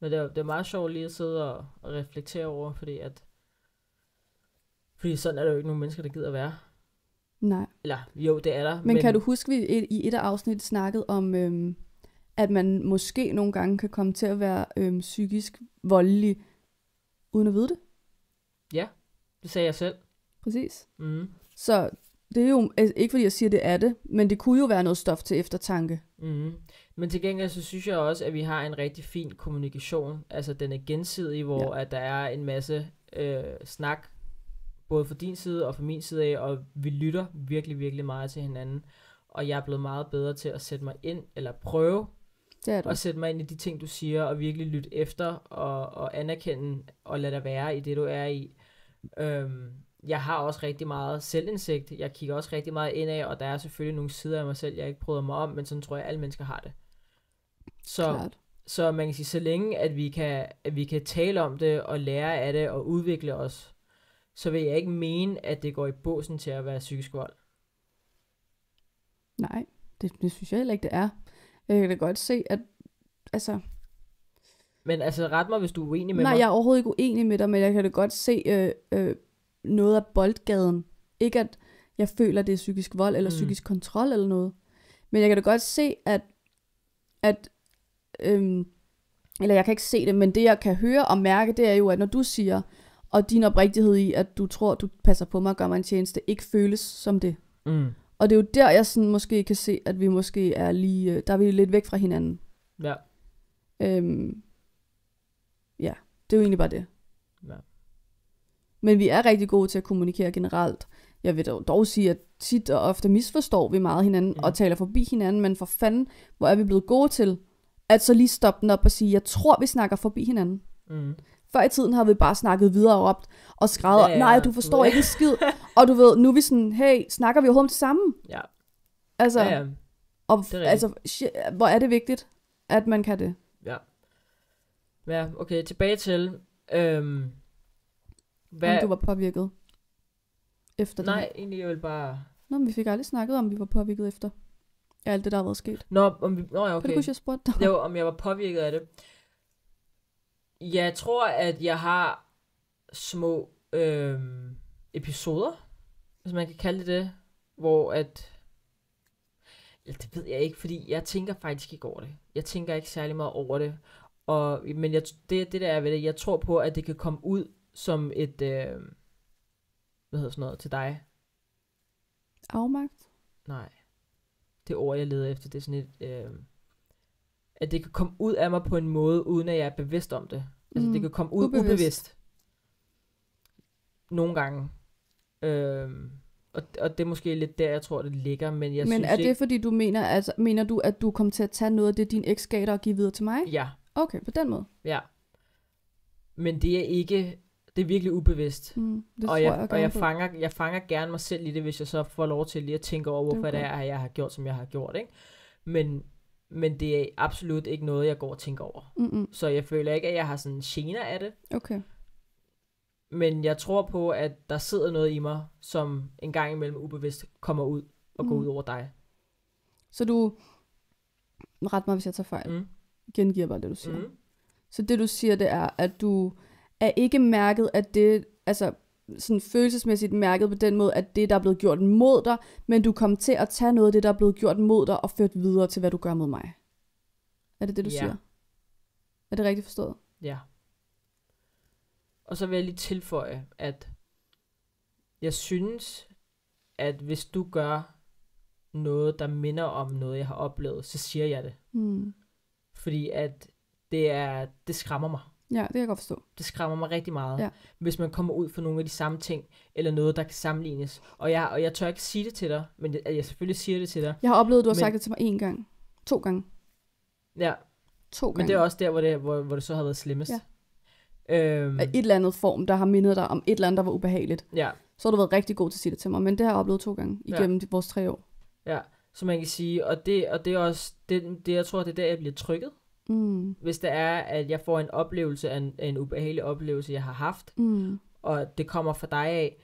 Men det er, det er meget sjovt lige at sidde og, og reflektere over, fordi at fordi sådan er der jo ikke nogen mennesker, der gider at være. Nej. Eller jo, det er der. Men, men... kan du huske,
vi i, i et af afsnit snakkede om, øhm, at man måske nogle gange kan komme til at være øhm, psykisk voldelig, uden at vide det?
Ja. Det sagde jeg selv.
Præcis. Mm. Så det er jo altså, ikke, fordi jeg siger, det er det, men det kunne jo være noget stof til eftertanke. Mm.
Men til gengæld, så synes jeg også, at vi har en rigtig fin kommunikation. Altså, den er gensidig, hvor ja. at der er en masse øh, snak, både fra din side og fra min side af, og vi lytter virkelig, virkelig meget til hinanden. Og jeg er blevet meget bedre til at sætte mig ind, eller prøve det er det. at sætte mig ind i de ting, du siger, og virkelig lytte efter, og, og anerkende, og lade dig være i det, du er i. Øhm, jeg har også rigtig meget selvindsigt. Jeg kigger også rigtig meget indad, og der er selvfølgelig nogle sider af mig selv, jeg ikke bryder mig om, men sådan tror jeg, at alle mennesker har det. Så, Klart. så man kan sige, så længe at vi, kan, at vi kan tale om det, og lære af det, og udvikle os, så vil jeg ikke mene, at det går i båsen til at være psykisk vold.
Nej, det, det synes jeg heller ikke, det er. Jeg kan da godt se, at altså,
men altså, ret mig, hvis du er uenig med Nej, mig. Nej, jeg er overhovedet
ikke uenig med dig, men jeg kan da godt se øh, øh, noget af boldgaden. Ikke at jeg føler, det er psykisk vold eller mm. psykisk kontrol eller noget. Men jeg kan da godt se, at... at øhm, eller jeg kan ikke se det, men det jeg kan høre og mærke, det er jo, at når du siger, og din oprigtighed i, at du tror, du passer på mig og gør mig en tjeneste, ikke føles som det. Mm. Og det er jo der, jeg sådan måske kan se, at vi måske er lige, øh, der er vi lidt væk fra hinanden. Ja. Øhm, det er jo egentlig bare det. Ja. Men vi er rigtig gode til at kommunikere generelt. Jeg vil dog, dog sige, at tit og ofte misforstår vi meget hinanden mm. og taler forbi hinanden, men for fanden, hvor er vi blevet gode til at så lige stoppe den op og sige, jeg tror, vi snakker forbi hinanden. Mm. Før i tiden har vi bare snakket videre og råbt og skrevet, ja, ja, nej, du forstår ja. ikke en skid. og du ved, nu er vi sådan, hey, snakker vi overhovedet om det samme? Ja. Altså, ja, ja. Og, altså hvor er det vigtigt, at man kan det.
Ja, okay, tilbage til, øhm, hvad... Om du var
påvirket efter
Nej, det Nej, egentlig jeg vil bare... Nå, men
vi fik aldrig snakket om, vi var påvirket efter ja, alt det, der har været sket. Nå,
om vi... Nå ja,
okay. Kan du jeg spurgte
dig? Jo, om jeg var påvirket af det. Jeg tror, at jeg har små øhm, episoder, hvis man kan kalde det det, hvor at... Ja, det ved jeg ikke, fordi jeg tænker faktisk ikke over det. Jeg tænker ikke særlig meget over det. Og, men jeg, det, det der er ved det, jeg tror på, at det kan komme ud som et, øh, hvad hedder sådan noget, til dig? Afmagt? Nej. Det ord, jeg leder efter, det er sådan et, øh, at det kan komme ud af mig på en måde, uden at jeg er bevidst om det. Altså det mm. kan komme ud ubevidst. ubevidst. Nogle gange. Øh, og, og det er måske lidt der, jeg tror, det ligger, men jeg men synes Men er det,
fordi du mener, altså, mener du, at du kommer til at tage noget af det, din eks gav dig og give videre til mig? Ja, Okay, på den måde.
Ja. Men det er ikke, det er virkelig ubevidst. Mm, det og jeg, jeg og jeg fanger, jeg fanger gerne mig selv i det, hvis jeg så får lov til lige at tænke over, hvorfor det, okay. det er, at jeg har gjort, som jeg har gjort. Ikke? Men, men det er absolut ikke noget, jeg går og tænker over. Mm-mm. Så jeg føler ikke, at jeg har sådan gener af det. Okay. Men jeg tror på, at der sidder noget i mig, som en gang imellem ubevidst kommer ud og mm. går ud over dig. Så du, ret
mig, hvis jeg tager fejl, mm gengiver bare det, du siger. Mm. Så det, du siger, det er, at du er ikke mærket at det, altså sådan følelsesmæssigt mærket på den måde, at det, der er blevet gjort mod dig, men du kom til at tage noget af det, der er blevet gjort mod dig, og ført videre til, hvad du gør mod mig.
Er det det, du ja. siger? Er det rigtigt forstået? Ja. Og så vil jeg lige tilføje, at jeg synes, at hvis du gør noget, der minder om noget, jeg har oplevet, så siger jeg det. Mm fordi at det, er, det skræmmer mig. Ja, det kan jeg godt forstå. Det skræmmer mig rigtig meget, ja. hvis man kommer ud for nogle af de samme ting, eller noget, der kan sammenlignes. Og jeg, og jeg tør ikke sige det til dig, men jeg, jeg selvfølgelig siger det til dig. Jeg har oplevet, at du har men, sagt
det til mig én gang. To gange.
Ja. To gange. Men det er også der, hvor det, hvor, hvor det så har været slemmest. Ja. Øhm, et eller
andet form, der har mindet dig om et eller andet, der var ubehageligt. Ja. Så har du været rigtig god til at sige det til mig, men det har jeg oplevet to gange igennem ja. vores tre år.
Ja, så man kan sige, og det, og det er også, det, det, jeg tror, det er der, jeg bliver trykket. Mm. Hvis det er, at jeg får en oplevelse af en, af en ubehagelig oplevelse, jeg har haft, mm. og det kommer fra dig af,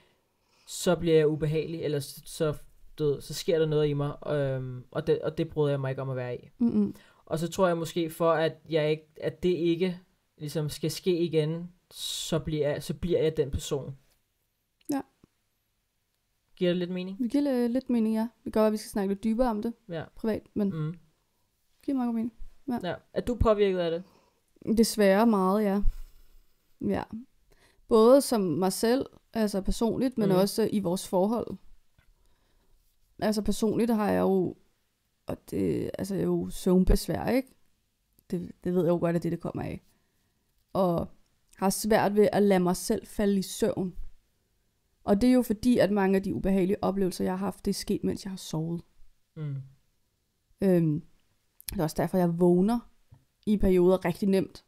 så bliver jeg ubehagelig, eller så, så, du, så sker der noget i mig, øhm, og, det, og det bryder jeg mig ikke om at være i. mm mm Og så tror jeg måske for, at, jeg ikke, at det ikke ligesom skal ske igen, så bliver, jeg, så bliver jeg den person. Giver det lidt mening?
Det giver uh, lidt mening, ja. Det kan at vi skal snakke lidt dybere om det ja. privat, men mm. det giver meget god mening.
Ja. ja. Er du påvirket af det?
Desværre meget, ja. Ja. Både som mig selv, altså personligt, men mm. også i vores forhold. Altså personligt har jeg jo, og det, altså er jo søvnbesvær, ikke? Det, det ved jeg jo godt, at det, det kommer af. Og har svært ved at lade mig selv falde i søvn. Og det er jo fordi, at mange af de ubehagelige oplevelser, jeg har haft, det er sket, mens jeg har sovet. Mm. Øhm, det er også derfor, jeg vågner i perioder rigtig nemt.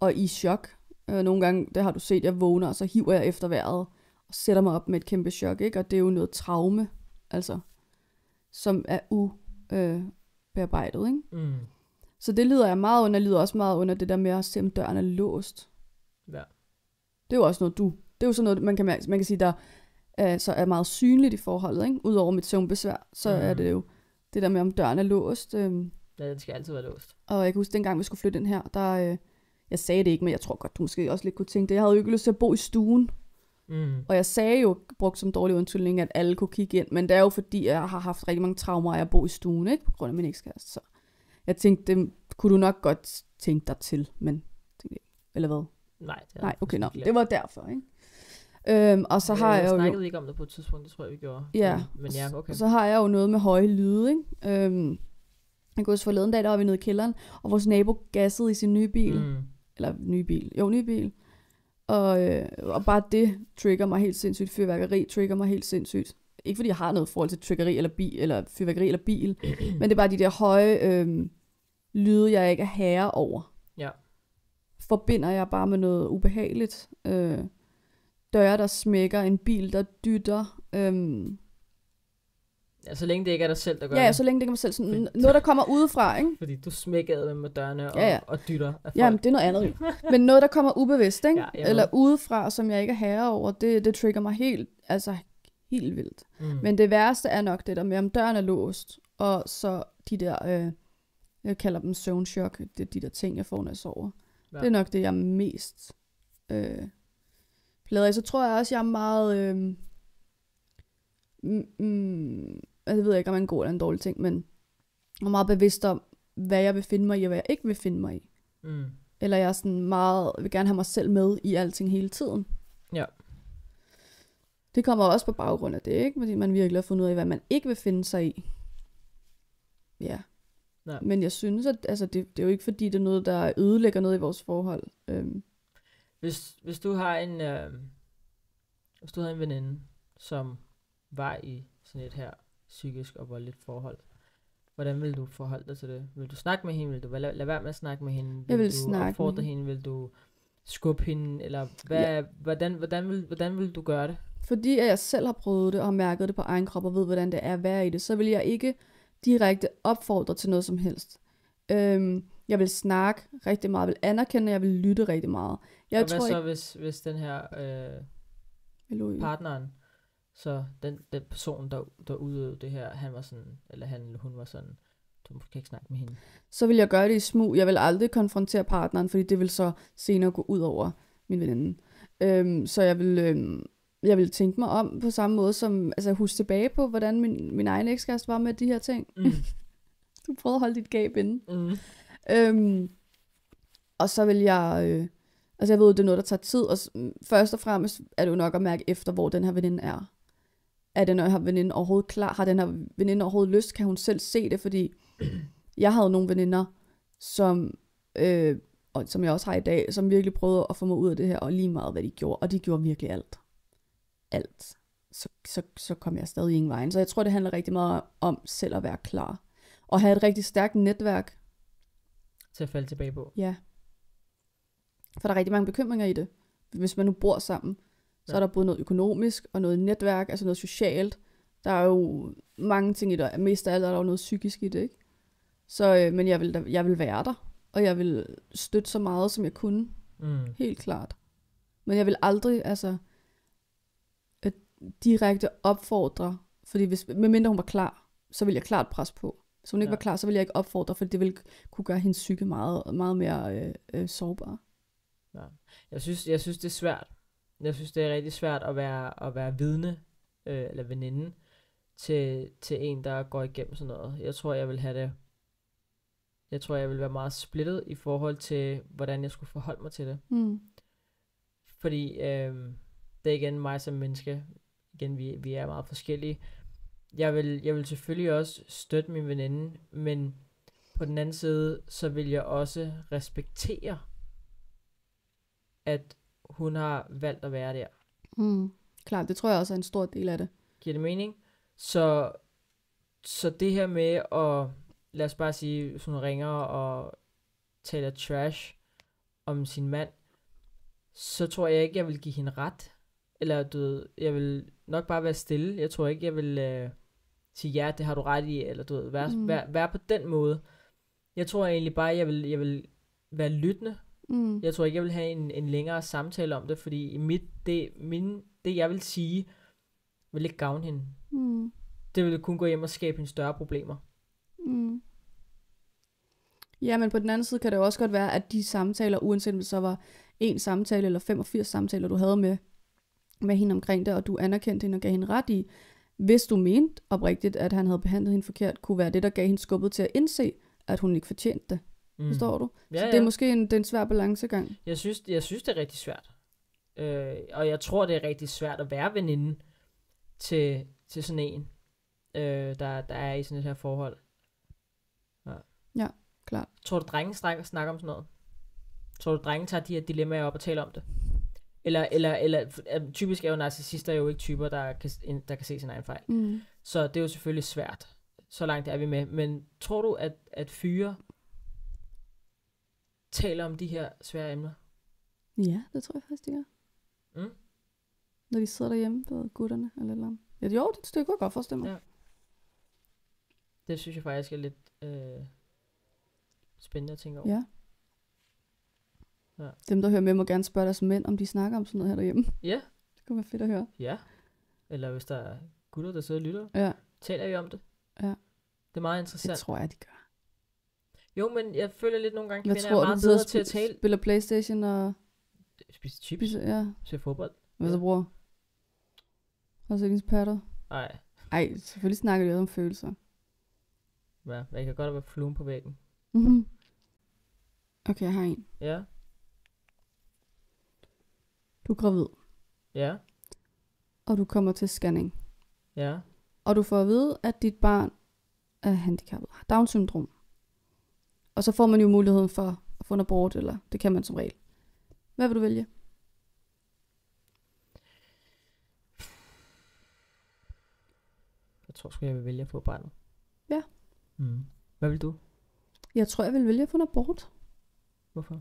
Og i chok. Øh, nogle gange, det har du set, jeg vågner, og så hiver jeg efter vejret. Og sætter mig op med et kæmpe chok, ikke? Og det er jo noget traume, altså. Som er ubearbejdet, øh, ikke? Mm. Så det lyder jeg meget under. Jeg også meget under det der med at se, om døren er låst. Ja. Det er jo også noget, du det er jo sådan noget, man kan, man kan sige, der øh, så er meget synligt i forholdet. Ikke? Udover mit søvnbesvær, så mm. er mhm. det jo det der med, om døren er låst. Øh.
Ja, den skal altid være låst.
Og jeg kan huske, dengang vi skulle flytte ind her, der... Øh, jeg sagde det ikke, men jeg tror godt, du måske også lidt kunne tænke det. Jeg havde jo ikke lyst til at bo i stuen. Mm. Og jeg sagde jo, brugt som dårlig undskyldning, at alle kunne kigge ind. Men det er jo fordi, jeg har haft rigtig mange traumer af at bo i stuen, ikke? På grund af min ekskæreste. Så jeg tænkte, det kunne du nok godt tænke dig til, men... Eller hvad? Nej, det Nej okay, nå. No, det var derfor, ikke? Øhm, og så har øh, jeg, jeg jo... snakkede
ikke om det på et tidspunkt, det tror jeg, vi gjorde. Ja. Men, men ja, okay. Så har
jeg jo noget med høje lyde, ikke? Øhm, jeg kunne også forleden dag, der var vi nede i kælderen, og vores nabo gassede i sin nye bil. Mm. Eller nye bil. Jo, nye bil. Og, øh, og bare det trigger mig helt sindssygt. Fyrværkeri trigger mig helt sindssygt. Ikke fordi jeg har noget forhold til triggeri eller, bil, eller fyrværkeri eller bil, men det er bare de der høje øh, lyde, jeg ikke er herre over. Ja. Forbinder jeg bare med noget ubehageligt. Øh, døre, der smækker, en bil, der dytter. Øhm,
Ja, så længe det ikke er dig selv, der gør ja, det. Ja, så
længe det ikke er mig selv. Sådan, noget, der kommer udefra, ikke?
Fordi du smækker med, med dørene og, ja, ja. og dytter af folk. Jamen, det er noget andet
Men noget, der kommer ubevidst, ikke? Ja, Eller udefra, som jeg ikke er herre over, det, det trigger mig helt, altså helt vildt. Mm. Men det værste er nok det der med, om døren er låst, og så de der, øh, jeg kalder dem søvnchok, det er de der ting, jeg får, når jeg sover. Ja. Det er nok det, jeg mest øh, plader i, så tror jeg også, jeg er meget... Øh, mm, mm, altså, jeg ved ikke, om det er en god eller en dårlig ting, men jeg er meget bevidst om, hvad jeg vil finde mig i, og hvad jeg ikke vil finde mig i. Mm. Eller jeg er sådan meget, vil gerne have mig selv med i alting hele tiden. Ja. Det kommer også på baggrund af det, ikke? Fordi man virkelig har fundet ud af, hvad man ikke vil finde sig i. Ja. Nej. Men jeg synes, at altså, det, det er jo ikke fordi, det er noget, der ødelægger noget i vores forhold. Øhm,
hvis, hvis du har en... Øh, hvis du havde en veninde, som var i sådan et her psykisk og voldeligt forhold, hvordan vil du forholde dig til det? Vil du snakke med hende? Vil du lade, være med at snakke med hende? Vil jeg vil du snakke opfordre med hende? Vil du skubbe hende? Eller hvad, ja. hvordan, hvordan, vil, hvordan vil du gøre det?
Fordi jeg selv har prøvet det og mærket det på egen krop og ved, hvordan det er at være i det, så vil jeg ikke direkte opfordre til noget som helst. Øhm, jeg vil snakke rigtig meget, jeg vil anerkende, jeg vil lytte rigtig meget. Jeg og tror, hvad så, jeg...
hvis, hvis den her øh, partneren, så den, den person, der, der udøvede det her, han var sådan, eller han eller hun var sådan, du kan ikke snakke med hende.
Så vil jeg gøre det i smug. Jeg vil aldrig konfrontere partneren, fordi det vil så senere gå ud over min veninde. Øhm, så jeg vil, øhm, jeg vil tænke mig om på samme måde som, altså huske tilbage på, hvordan min, min egen ekskæreste var med de her ting. Mm. du prøvede at holde dit gab inde. Mm. Øhm, og så vil jeg... Øh, altså jeg ved, det er noget, der tager tid. Og først og fremmest er det jo nok at mærke efter, hvor den her veninde er. Er den her veninde overhovedet klar? Har den her veninde overhovedet lyst? Kan hun selv se det? Fordi jeg havde nogle veninder, som... Øh, og som jeg også har i dag, som virkelig prøvede at få mig ud af det her, og lige meget hvad de gjorde, og de gjorde virkelig alt. Alt. Så, så, så kom jeg stadig ingen vejen. Så jeg tror, det handler rigtig meget om selv at være klar. Og have et rigtig stærkt netværk,
til at falde tilbage på.
Ja. For der er rigtig mange bekymringer i det. Hvis man nu bor sammen, så ja. er der både noget økonomisk og noget netværk, altså noget socialt. Der er jo mange ting i det, og mest af alt er der jo noget psykisk i det, ikke? Så, øh, men jeg vil, jeg vil være der, og jeg vil støtte så meget, som jeg kunne. Mm. Helt klart. Men jeg vil aldrig, altså, øh, direkte opfordre, fordi hvis, medmindre hun var klar, så vil jeg klart presse på. Så hun ikke ja. var klar, så ville jeg ikke opfordre, for det ville kunne gøre hendes psyke meget, meget mere øh, øh, sårbar.
Ja. Jeg, synes, jeg synes, det er svært. Jeg synes, det er rigtig svært at være, at være vidne øh, eller veninde til, til en, der går igennem sådan noget. Jeg tror, jeg vil have det. Jeg tror, jeg vil være meget splittet i forhold til, hvordan jeg skulle forholde mig til det. Mm. Fordi øh, det er igen mig som menneske. Igen, vi, vi er meget forskellige jeg vil, jeg vil selvfølgelig også støtte min veninde, men på den anden side, så vil jeg også respektere, at hun har valgt at være der.
Mm, klart, det tror jeg også er en stor del af det.
Giver det mening? Så, så det her med at, lad os bare sige, hvis hun ringer og taler trash om sin mand, så tror jeg ikke, jeg vil give hende ret. Eller du ved, jeg vil nok bare være stille. Jeg tror ikke, jeg vil øh, sige, ja, det har du ret i, eller du ved, vær, mm. vær, vær på den måde. Jeg tror egentlig bare, jeg vil, jeg vil være lyttende. Mm. Jeg tror ikke, jeg vil have en, en længere samtale om det, fordi mit, det, min, det, jeg vil sige, vil ikke gavne hende. Mm. Det ville kun gå hjem og skabe hende større problemer.
Mm. Ja, men på den anden side kan det også godt være, at de samtaler, uanset om det så var en samtale eller 85 samtaler, du havde med, med hende omkring det, og du anerkendte hende og gav hende ret i, hvis du mente oprigtigt, at han havde behandlet hende forkert, kunne være det, der gav hende skubbet til at indse, at hun ikke fortjente det. Mm. Forstår du? Ja, så det er ja. måske en, det er en svær balancegang.
Jeg synes, jeg synes, det er rigtig svært. Øh, og jeg tror, det er rigtig svært at være veninde til, til sådan en, øh, der, der er i sådan et her forhold. Ja, ja klart. Tror du, drenge snakker, om sådan noget? Tror du, drenge tager de her dilemmaer op og taler om det? Eller, eller, eller øh, typisk er jo narcissister jo ikke typer, der kan, der kan se sin egen fejl. Mm. Så det er jo selvfølgelig svært. Så langt er vi med. Men tror du, at, at fyre taler om de her svære emner?
Ja, det tror jeg faktisk, de gør. Mm. Når de sidder derhjemme ved gutterne eller eller andet. Ja, jo, det, det kunne jeg
godt forestille mig. Ja. Det synes jeg faktisk er lidt øh, spændende at tænke over. Ja. Ja.
Dem, der hører med, må gerne spørge deres mænd, om de snakker om sådan noget her derhjemme.
Ja. Det kunne være fedt at høre. Ja. Eller hvis der er gutter, der sidder og lytter. Ja. Taler I om det? Ja. Det er meget interessant. Det tror jeg, de gør. Jo, men jeg føler lidt nogle gange, at kvinder tror, er meget bedre til at tale.
spiller Playstation og... Spiser chips. Spiser, ja. Ser fodbold. Hvad så, bror? Har du set patter? Nej. Ej, selvfølgelig snakker de om følelser.
Ja, jeg kan godt have været på væggen.
Mm-hmm. Okay, jeg har en. Ja. Du er gravid. Ja. Og du kommer til scanning. Ja. Og du får at vide, at dit barn er handicappet, har Down-syndrom. Og så får man jo muligheden for at få en abort, eller det kan man som regel. Hvad vil du vælge?
Jeg tror sgu, jeg vil vælge at få barnet. Ja. Mm. Hvad vil du?
Jeg tror, jeg vil vælge at få en abort. Hvorfor?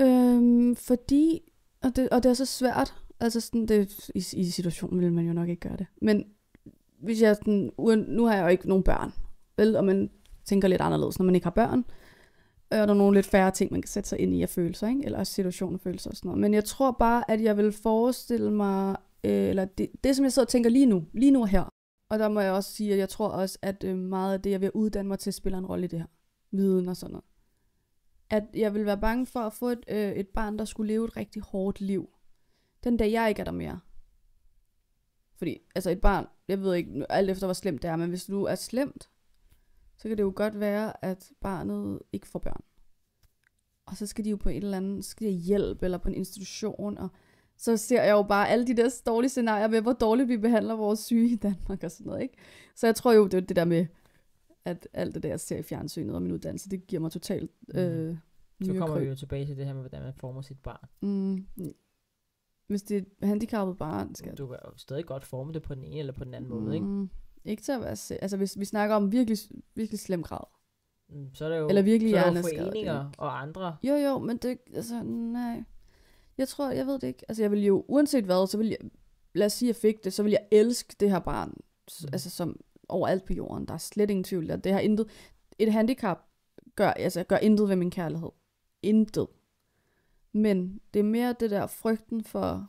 Øhm, fordi, og det, og det er så svært, altså sådan, det, i, i situationen ville man jo nok ikke gøre det, men hvis jeg sådan, nu har jeg jo ikke nogen børn, vel, og man tænker lidt anderledes, når man ikke har børn, og der er nogle lidt færre ting, man kan sætte sig ind i af følelser, ikke? eller situationer og følelser og sådan noget. Men jeg tror bare, at jeg vil forestille mig, øh, eller det, det, som jeg sidder og tænker lige nu, lige nu her, og der må jeg også sige, at jeg tror også, at øh, meget af det, jeg vil uddanne mig til, spiller en rolle i det her. Viden og sådan noget at jeg ville være bange for at få et, øh, et barn, der skulle leve et rigtig hårdt liv. Den dag jeg ikke er der mere. Fordi, altså et barn, jeg ved ikke alt efter, hvor slemt det er, men hvis du er slemt, så kan det jo godt være, at barnet ikke får børn. Og så skal de jo på en eller anden, skal de hjælp, eller på en institution, og så ser jeg jo bare alle de der dårlige scenarier med, hvor dårligt vi behandler vores syge i Danmark og sådan noget, ikke? Så jeg tror jo, det er det der med, at alt det der, jeg ser i fjernsynet og min uddannelse, det giver mig totalt mm. øh, mm. Så kommer vi
jo tilbage til det her med, hvordan man former sit barn. Mm. Hvis det er et handicappet barn, skal... Du kan jo stadig godt forme det på den ene
eller på den anden mm. måde, ikke? Mm, ikke til at være se... Altså, hvis vi snakker om virkelig, virkelig slem grad.
Mm, så er det jo, eller virkelig så er det jo foreninger det,
og andre. Jo, jo, men det... Altså, nej. Jeg tror, jeg ved det ikke. Altså, jeg vil jo, uanset hvad, så vil jeg... Lad os sige, jeg fik det, så vil jeg elske det her barn. Mm. Altså, som overalt på jorden. Der er slet ingen tvivl. Det har intet, et handicap gør, altså, gør intet ved min kærlighed. Intet. Men det er mere det der frygten for,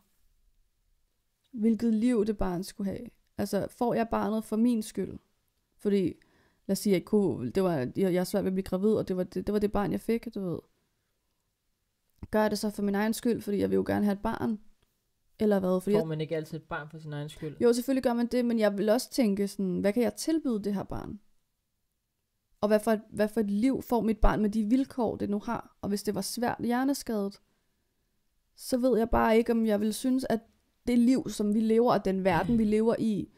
hvilket liv det barn skulle have. Altså, får jeg barnet for min skyld? Fordi, lad os sige, jeg, kunne, det var, jeg, jeg er svært ved at blive gravid, og det var det, det var det barn, jeg fik, du ved. Gør jeg det så for min egen skyld, fordi jeg vil jo gerne have et barn? Eller hvad? Fordi Får
man ikke altid et barn for sin egen skyld?
Jo, selvfølgelig gør man det, men jeg vil også tænke sådan, hvad kan jeg tilbyde det her barn? Og hvad for, et, hvad for et liv får mit barn med de vilkår, det nu har? Og hvis det var svært hjerneskadet, så ved jeg bare ikke, om jeg vil synes, at det liv, som vi lever, og den verden, vi lever i,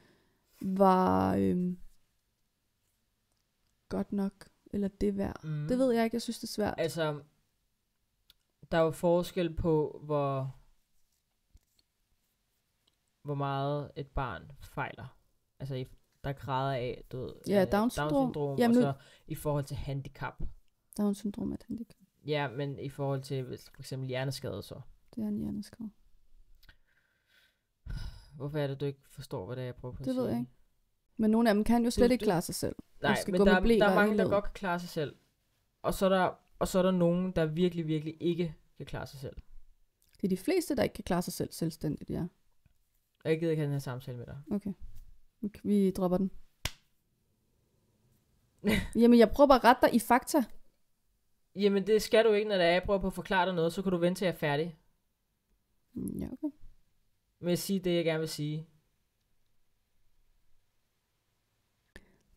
var øhm, godt nok, eller det værd. Mm. Det
ved jeg ikke, jeg synes, det er svært. Altså, der er jo forskel på, hvor hvor meget et barn fejler. Altså i, der græder af, du ved, ja, øh, Down syndrom, Down -syndrom Jamen, og så i forhold til handicap.
Down syndrom er et handicap.
Ja, men i forhold til for eksempel hjerneskade så.
Det er en hjerneskade.
Hvorfor er det, du ikke forstår, hvad det er, jeg prøver på at Det ved jeg ikke.
Men nogle af dem kan jo slet du, ikke klare sig selv. Nej, skal men gå der, med der er mange, der godt
kan klare sig selv. Og så, er der, og så er der nogen, der virkelig, virkelig ikke kan klare sig selv.
Det er de fleste, der ikke kan klare sig selv selvstændigt, ja.
Og jeg gider ikke have den her samtale med dig. Okay.
Vi dropper den. Jamen, jeg prøver bare at rette dig i fakta.
Jamen, det skal du ikke, når det er. jeg prøver på at forklare dig noget, så kan du vente til jeg er færdig. Mm, ja, okay. Med at sige det, jeg gerne vil sige.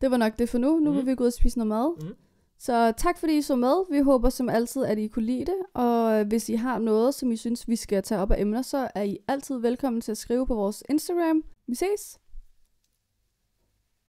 Det var nok det for nu. Nu mm. vil mhm. vi gå ud og spise noget mad. Mm. Så tak fordi I så med. Vi håber som altid, at I kunne lide det. Og øh, hvis I har noget, som I synes, vi skal tage op af emner, så er I altid velkommen til at skrive på vores Instagram. Vi ses!